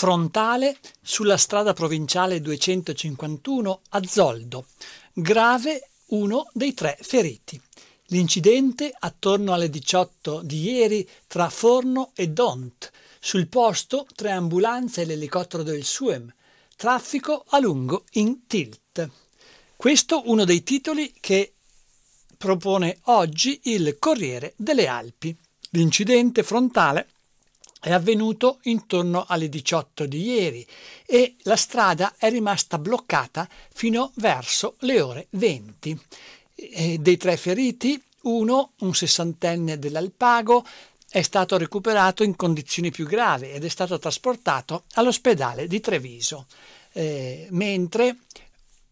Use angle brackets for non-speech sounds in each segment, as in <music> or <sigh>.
frontale sulla strada provinciale 251 a Zoldo, grave uno dei tre feriti. L'incidente attorno alle 18 di ieri tra Forno e Dont. Sul posto tre ambulanze e l'elicottero del Suem. Traffico a lungo in tilt. Questo uno dei titoli che propone oggi il Corriere delle Alpi. L'incidente frontale è avvenuto intorno alle 18 di ieri e la strada è rimasta bloccata fino verso le ore 20. E eh, dei tre feriti, uno, un sessantenne dell'Alpago, è stato recuperato in condizioni più gravi ed è stato trasportato all'ospedale di Treviso, eh, mentre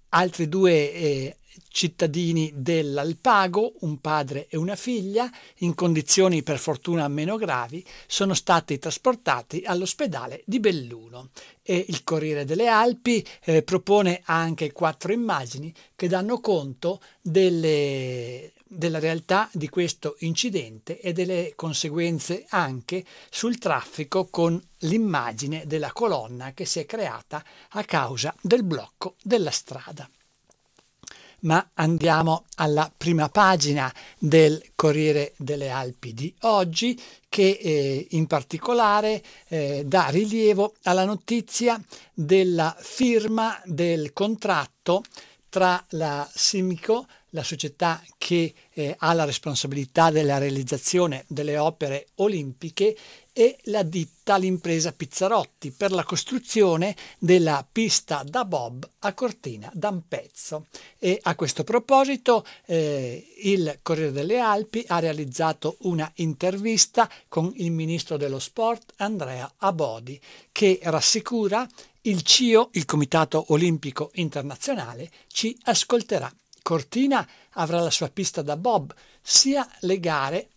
altri due eh, cittadini dell'Alpago, un padre e una figlia, in condizioni per fortuna meno gravi, sono stati trasportati all'ospedale di Belluno. E il Corriere delle Alpi eh, propone anche quattro immagini che danno conto delle della realtà di questo incidente e delle conseguenze anche sul traffico con l'immagine della colonna che si è creata a causa del blocco della strada ma andiamo alla prima pagina del Corriere delle Alpi di oggi che eh, in particolare eh, dà rilievo alla notizia della firma del contratto tra la Simico, la società che eh, ha la responsabilità della realizzazione delle opere olimpiche, e la ditta l'impresa Pizzarotti per la costruzione della pista da bob a Cortina d'Ampezzo. E a questo proposito eh, il Corriere delle Alpi ha realizzato una intervista con il ministro dello sport Andrea Abodi che rassicura il CIO, il Comitato Olimpico Internazionale, ci ascolterà. Cortina avrà la sua pista da bob, sia le gare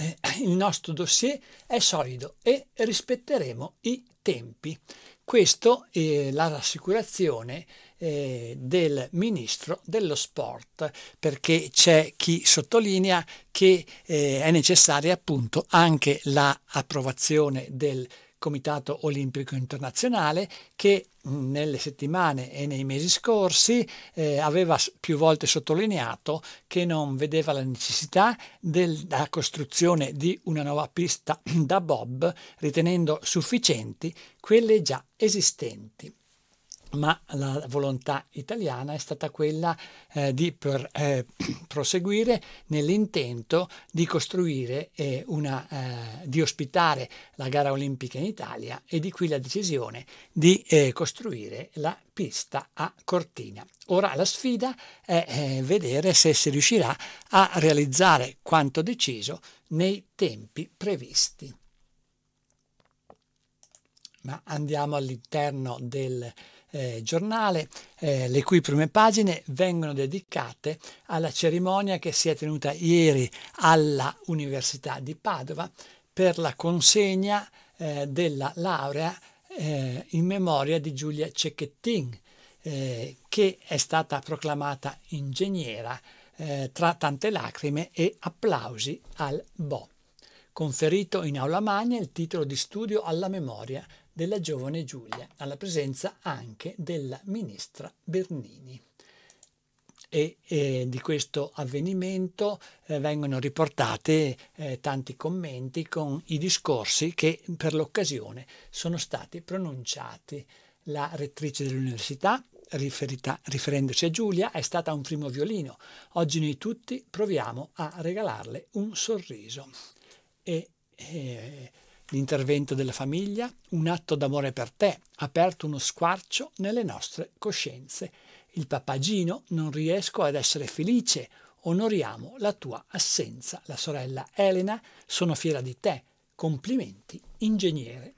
eh, il nostro dossier è solido e rispetteremo i tempi. Questo è la rassicurazione eh, del ministro dello sport, perché c'è chi sottolinea che eh, è necessaria appunto anche l'approvazione la del Comitato Olimpico Internazionale che mm, nelle settimane e nei mesi scorsi eh, aveva più volte sottolineato che non vedeva la necessità della costruzione di una nuova pista <clears throat> da bob, ritenendo sufficienti quelle già esistenti ma la volontà italiana è stata quella eh, di per, eh, <clears throat> proseguire nell'intento di costruire eh, una, eh, di ospitare la gara olimpica in Italia e di qui la decisione di eh, costruire la pista a Cortina. Ora la sfida è eh, vedere se si riuscirà a realizzare quanto deciso nei tempi previsti. Ma andiamo all'interno del eh, giornale, eh, le cui prime pagine vengono dedicate alla cerimonia che si è tenuta ieri alla Università di Padova per la consegna eh, della laurea eh, in memoria di Giulia Cecchettin, eh, che è stata proclamata ingegnera eh, tra tante lacrime e applausi al Bo conferito in aula magna il titolo di studio alla memoria della giovane Giulia, alla presenza anche della ministra Bernini. E, e di questo avvenimento eh, vengono riportate eh, tanti commenti con i discorsi che per l'occasione sono stati pronunciati. La rettrice dell'università, riferita, riferendosi a Giulia, è stata un primo violino. Oggi noi tutti proviamo a regalarle un sorriso e, e eh, l'intervento della famiglia, un atto d'amore per te, ha aperto uno squarcio nelle nostre coscienze. Il papagino, non riesco ad essere felice, onoriamo la tua assenza. La sorella Elena, sono fiera di te. Complimenti, ingegnere.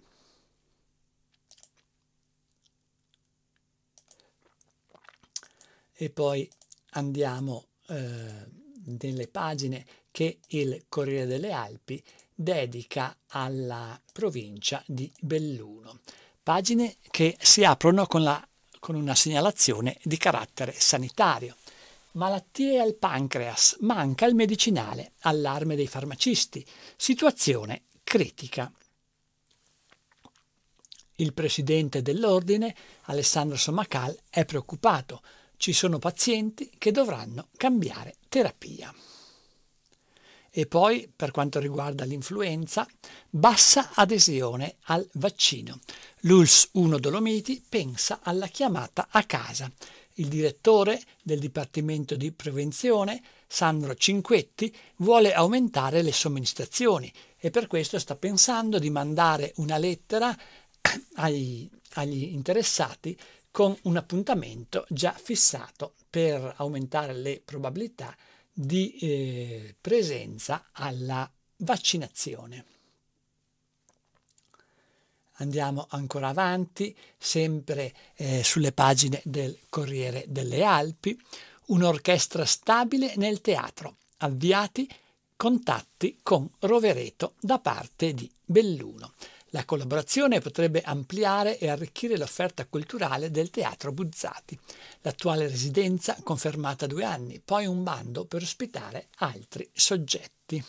E poi andiamo eh, nelle pagine che il Corriere delle Alpi dedica alla provincia di Belluno. Pagine che si aprono con, la, con una segnalazione di carattere sanitario. Malattie al pancreas, manca il medicinale, allarme dei farmacisti, situazione critica. Il presidente dell'ordine, Alessandro Somacal, è preoccupato. Ci sono pazienti che dovranno cambiare terapia. E poi, per quanto riguarda l'influenza, bassa adesione al vaccino. L'ULS 1 Dolomiti pensa alla chiamata a casa. Il direttore del Dipartimento di Prevenzione, Sandro Cinquetti, vuole aumentare le somministrazioni e per questo sta pensando di mandare una lettera <coughs> agli, agli interessati con un appuntamento già fissato per aumentare le probabilità di eh, presenza alla vaccinazione. Andiamo ancora avanti, sempre eh, sulle pagine del Corriere delle Alpi, un'orchestra stabile nel teatro, avviati contatti con Rovereto da parte di Belluno. La collaborazione potrebbe ampliare e arricchire l'offerta culturale del Teatro Buzzati, l'attuale residenza confermata due anni, poi un bando per ospitare altri soggetti.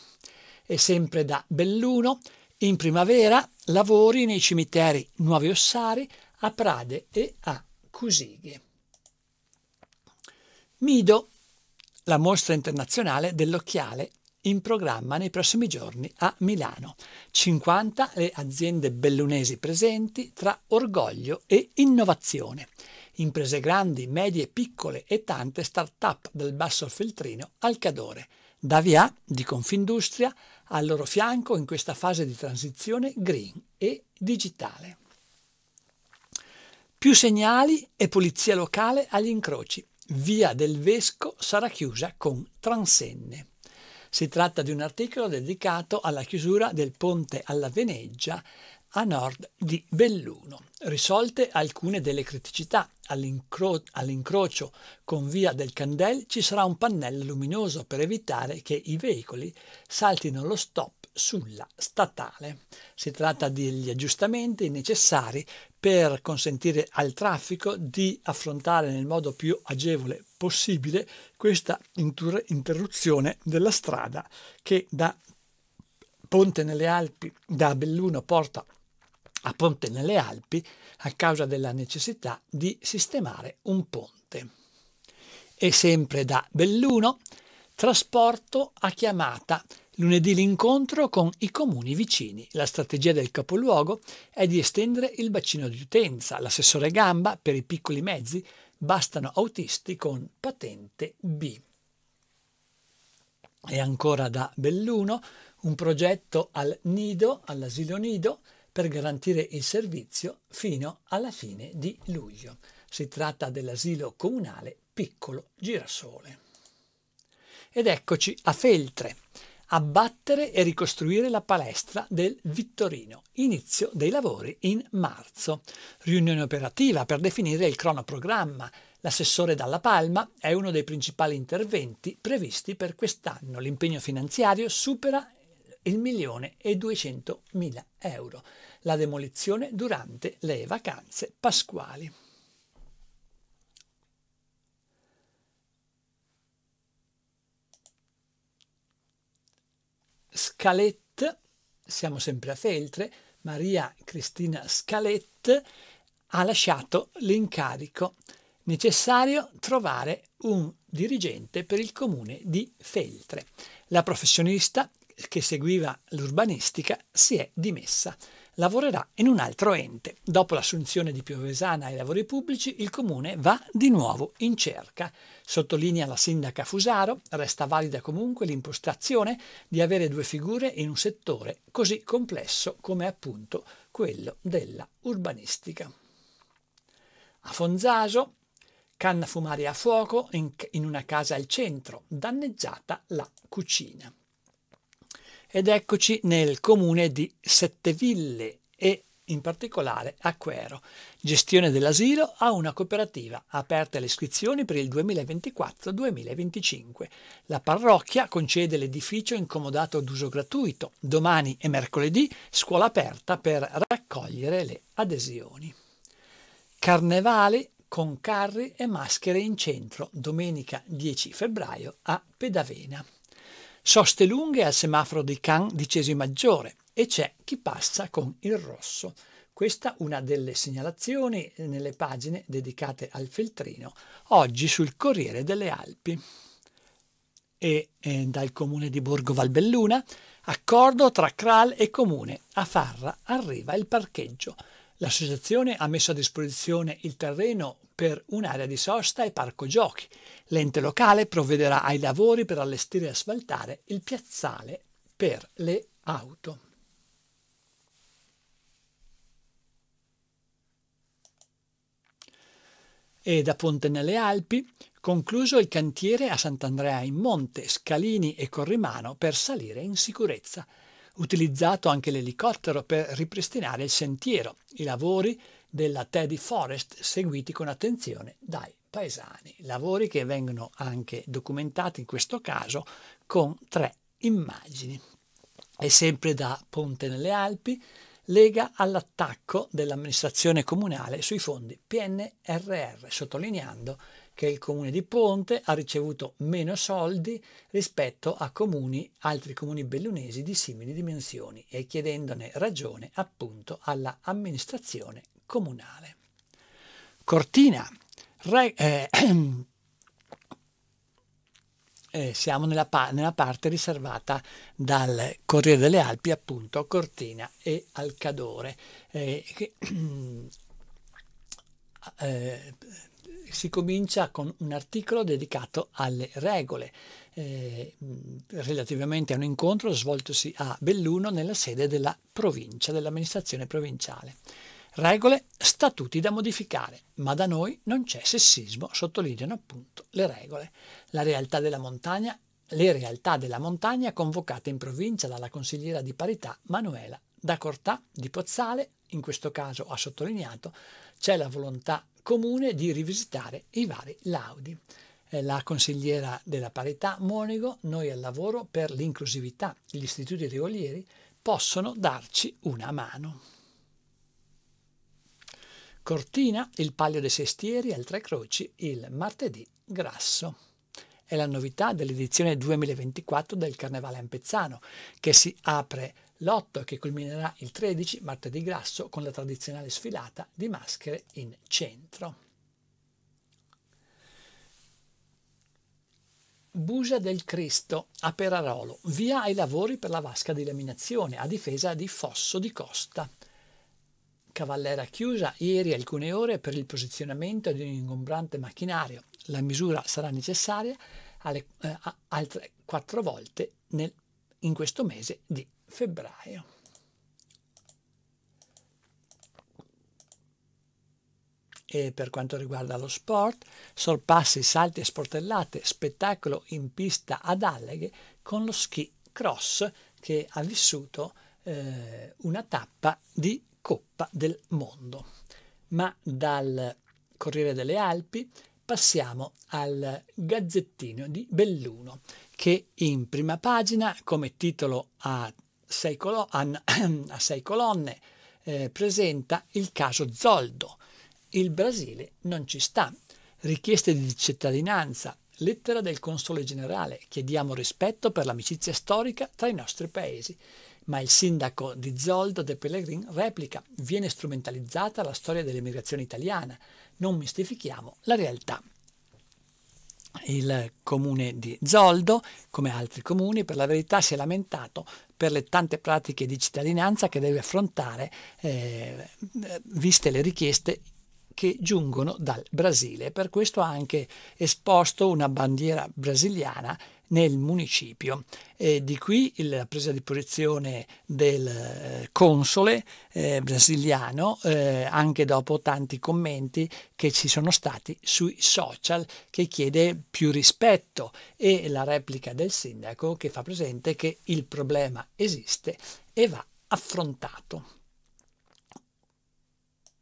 E sempre da Belluno, in primavera lavori nei cimiteri Nuovi Ossari, a Prade e a Cusighe. Mido, la mostra internazionale dell'occhiale in programma nei prossimi giorni a Milano. 50 le aziende bellunesi presenti tra orgoglio e innovazione. Imprese grandi, medie, piccole e tante start-up del basso feltrino al cadore. Da via di Confindustria al loro fianco in questa fase di transizione green e digitale. Più segnali e pulizia locale agli incroci. Via del Vesco sarà chiusa con transenne. Si tratta di un articolo dedicato alla chiusura del ponte alla Veneggia a nord di Belluno. Risolte alcune delle criticità. All'incro- all'incrocio con via del Candel ci sarà un pannello luminoso per evitare che i veicoli saltino lo stop sulla statale. Si tratta degli aggiustamenti necessari per consentire al traffico di affrontare nel modo più agevole possibile questa interruzione della strada che da Ponte nelle Alpi, da Belluno porta a Ponte nelle Alpi a causa della necessità di sistemare un ponte. E sempre da Belluno, trasporto a chiamata lunedì l'incontro con i comuni vicini. La strategia del capoluogo è di estendere il bacino di utenza. L'assessore Gamba, per i piccoli mezzi, bastano autisti con patente B. E ancora da Belluno un progetto al nido, all'asilo nido, per garantire il servizio fino alla fine di luglio. Si tratta dell'asilo comunale Piccolo Girasole. Ed eccoci a Feltre abbattere e ricostruire la palestra del Vittorino. Inizio dei lavori in marzo. Riunione operativa per definire il cronoprogramma. L'assessore Dalla Palma è uno dei principali interventi previsti per quest'anno. L'impegno finanziario supera il milione e duecentomila euro. La demolizione durante le vacanze pasquali. Scalette, siamo sempre a Feltre, Maria Cristina Scalette ha lasciato l'incarico necessario trovare un dirigente per il comune di Feltre. La professionista che seguiva l'urbanistica si è dimessa lavorerà in un altro ente. Dopo l'assunzione di Piovesana ai lavori pubblici, il comune va di nuovo in cerca. Sottolinea la sindaca Fusaro, resta valida comunque l'impostazione di avere due figure in un settore così complesso come appunto quello della urbanistica. A Fonzaso, canna fumaria a fuoco in, in una casa al centro, danneggiata la cucina. Ed eccoci nel comune di Setteville e in particolare a Quero. Gestione dell'asilo ha una cooperativa, aperte le iscrizioni per il 2024-2025. La parrocchia concede l'edificio incomodato ad uso gratuito. Domani e mercoledì scuola aperta per raccogliere le adesioni. Carnevale con carri e maschere in centro, domenica 10 febbraio a Pedavena soste lunghe al semaforo di Can di Cesi Maggiore e c'è chi passa con il rosso. Questa una delle segnalazioni eh, nelle pagine dedicate al feltrino, oggi sul Corriere delle Alpi. E eh, dal comune di Borgo Valbelluna, accordo tra Kral e comune. A Farra arriva il parcheggio. L'associazione ha messo a disposizione il terreno per un'area di sosta e parco giochi. L'ente locale provvederà ai lavori per allestire e asfaltare il piazzale per le auto. e da Ponte nelle Alpi, concluso il cantiere a Sant'Andrea in Monte, Scalini e Corrimano per salire in sicurezza. Utilizzato anche l'elicottero per ripristinare il sentiero. I lavori della Teddy Forest seguiti con attenzione dai paesani, lavori che vengono anche documentati in questo caso con tre immagini. E sempre da Ponte nelle Alpi lega all'attacco dell'amministrazione comunale sui fondi PNRR, sottolineando che il comune di Ponte ha ricevuto meno soldi rispetto a comuni, altri comuni bellunesi di simili dimensioni e chiedendone ragione appunto all'amministrazione comunale. Cortina, re, eh, <clears throat> eh, siamo nella, pa nella, parte riservata dal Corriere delle Alpi, appunto Cortina e Alcadore, eh, che <clears throat> eh, si comincia con un articolo dedicato alle regole eh, relativamente a un incontro svoltosi a Belluno nella sede della provincia, dell'amministrazione provinciale regole, statuti da modificare, ma da noi non c'è sessismo, sottolineano appunto le regole. La realtà della montagna, le realtà della montagna convocate in provincia dalla consigliera di parità Manuela da Cortà di Pozzale, in questo caso ha sottolineato, c'è la volontà comune di rivisitare i vari laudi. Eh, la consigliera della parità Monigo, noi al lavoro per l'inclusività, gli istituti regolieri possono darci una mano. Cortina, il Palio dei Sestieri e il Tre Croci il martedì grasso. È la novità dell'edizione 2024 del Carnevale Ampezzano, che si apre l'8 e che culminerà il 13 martedì grasso con la tradizionale sfilata di maschere in centro. Bugia del Cristo a Perarolo, via ai lavori per la vasca di laminazione a difesa di Fosso di Costa. Cavallera chiusa ieri alcune ore per il posizionamento di un ingombrante macchinario. La misura sarà necessaria alle, eh, altre quattro volte nel, in questo mese di febbraio. E per quanto riguarda lo sport, sorpassi, salti e sportellate, spettacolo in pista ad alleghe con lo ski cross che ha vissuto eh, una tappa di Coppa del Mondo. Ma dal Corriere delle Alpi passiamo al Gazzettino di Belluno, che in prima pagina, come titolo a sei, colo- a, <clears throat> a sei colonne, eh, presenta il caso Zoldo. Il Brasile non ci sta. Richieste di cittadinanza, lettera del Console Generale, chiediamo rispetto per l'amicizia storica tra i nostri paesi. Ma il sindaco di Zoldo De Pellegrin replica: viene strumentalizzata la storia dell'emigrazione italiana. Non mistifichiamo la realtà. Il comune di Zoldo, come altri comuni, per la verità si è lamentato per le tante pratiche di cittadinanza che deve affrontare, eh, viste le richieste che giungono dal Brasile. Per questo ha anche esposto una bandiera brasiliana nel municipio. E di qui la presa di posizione del eh, console eh, brasiliano, eh, anche dopo tanti commenti che ci sono stati sui social, che chiede più rispetto e la replica del sindaco che fa presente che il problema esiste e va affrontato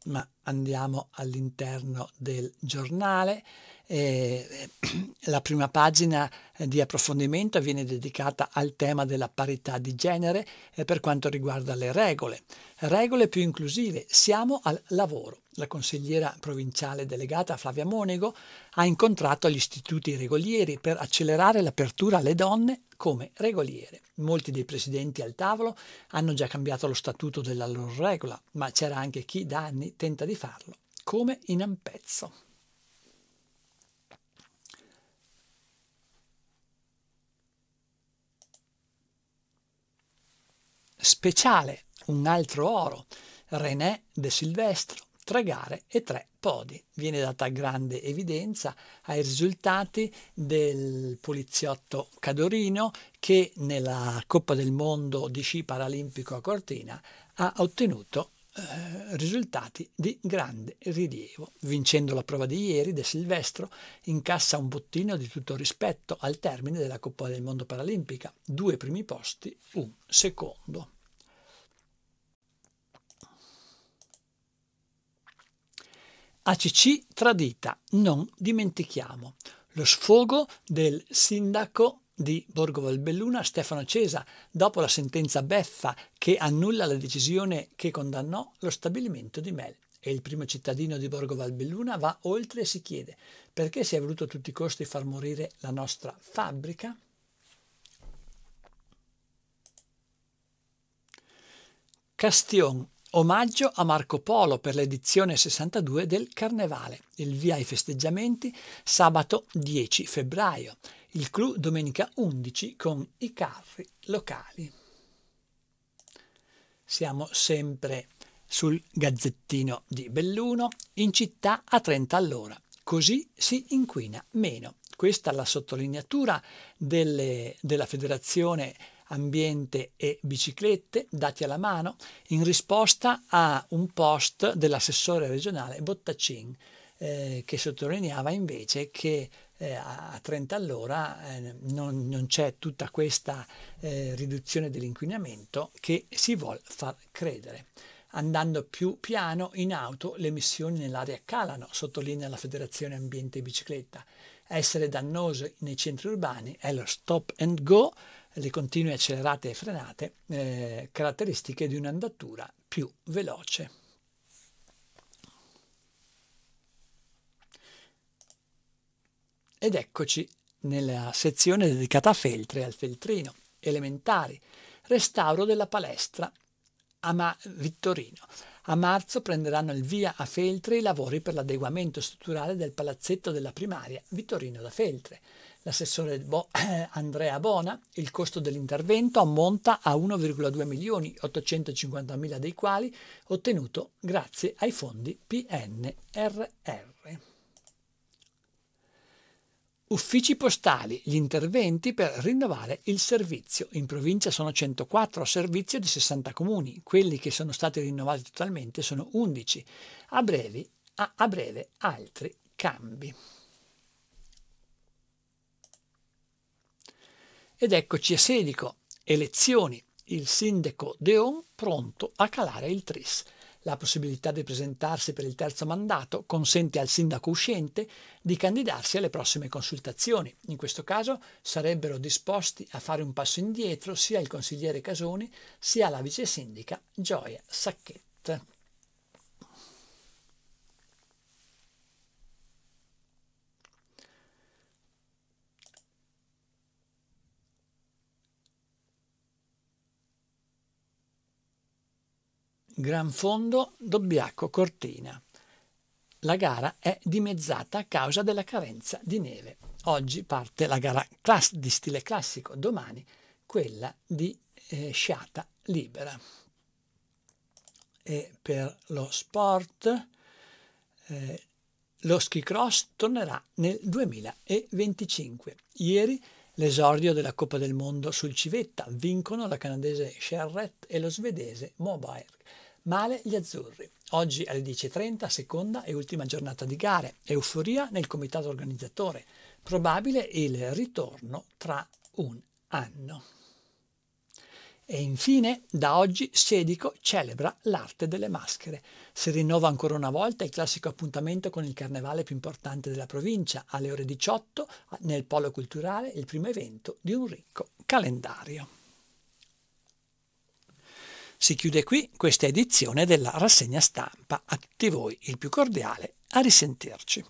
ma andiamo all'interno del giornale eh, eh <clears throat> la prima pagina eh, di approfondimento viene dedicata al tema della parità di genere eh, per quanto riguarda le regole. Regole più inclusive, siamo al lavoro. La consigliera provinciale delegata Flavia Monego ha incontrato gli istituti regolieri per accelerare l'apertura alle donne come regoliere. Molti dei presidenti al tavolo hanno già cambiato lo statuto della loro regola, ma c'era anche chi da anni tenta di farlo, come in Ampezzo. speciale, un altro oro, René De Silvestro, tre gare e tre podi. Viene data grande evidenza ai risultati del poliziotto Cadorino che nella Coppa del Mondo di sci paralimpico a Cortina ha ottenuto eh, risultati di grande rilievo. Vincendo la prova di ieri, De Silvestro incassa un bottino di tutto rispetto al termine della Coppa del Mondo Paralimpica, due primi posti, un secondo. ACC tradita, non dimentichiamo lo sfogo del sindaco di Borgo Valbelluna, Stefano Cesa, dopo la sentenza beffa che annulla la decisione che condannò lo stabilimento di Mel. E il primo cittadino di Borgo Valbelluna va oltre e si chiede perché si è voluto a tutti i costi far morire la nostra fabbrica? Castion, Omaggio a Marco Polo per l'edizione 62 del Carnevale. Il via ai festeggiamenti sabato 10 febbraio. Il clou domenica 11 con i carri locali. Siamo sempre sul gazzettino di Belluno, in città a 30 all'ora. Così si inquina meno. Questa è la sottolineatura delle, della Federazione ambiente e biciclette, dati alla mano, in risposta a un post dell'assessore regionale Bottacin, eh, che sottolineava invece che eh, a 30 all'ora eh, non, non, c'è tutta questa eh, riduzione dell'inquinamento che si vuole far credere. Andando più piano in auto le emissioni nell'aria calano, sottolinea la Federazione Ambiente e Bicicletta. Essere dannoso nei centri urbani è lo stop and go le continue accelerate e frenate, eh, caratteristiche di un'andatura più veloce. Ed eccoci nella sezione dedicata a feltre, e al feltrino, elementari, restauro della palestra a Ma Vittorino. A marzo prenderanno il via a Feltre i lavori per l'adeguamento strutturale del palazzetto della primaria Vittorino da Feltre. L'assessore Bo- eh, Andrea Bona, il costo dell'intervento ammonta a 1,2 milioni 850 mila dei quali ottenuto grazie ai fondi PNRR. Uffici postali, gli interventi per rinnovare il servizio. In provincia sono 104 a servizio di 60 comuni, quelli che sono stati rinnovati totalmente sono 11. A breve, a, a breve altri cambi. Ed eccoci a Sedico, elezioni, il sindaco Deon pronto a calare il tris. La possibilità di presentarsi per il terzo mandato consente al sindaco uscente di candidarsi alle prossime consultazioni. In questo caso sarebbero disposti a fare un passo indietro sia il consigliere Casoni sia la vice sindica Gioia Sacchetta. Gran Fondo Dobbiaco Cortina. La gara è dimezzata a causa della carenza di neve. Oggi parte la gara di stile classico, domani quella di eh, sciata libera. E per lo sport eh, lo ski cross tornerà nel 2025. Ieri L'esordio della Coppa del Mondo sul Civetta vincono la canadese Sherrett e lo svedese Moberg. Male gli azzurri. Oggi alle 10.30, seconda e ultima giornata di gare. Euforia nel comitato organizzatore. Probabile il ritorno tra un anno. E infine, da oggi Sedico celebra l'arte delle maschere. Si rinnova ancora una volta il classico appuntamento con il carnevale più importante della provincia, alle ore 18 nel Polo Culturale, il primo evento di un ricco calendario. Si chiude qui questa edizione della rassegna stampa. A tutti voi il più cordiale a risentirci.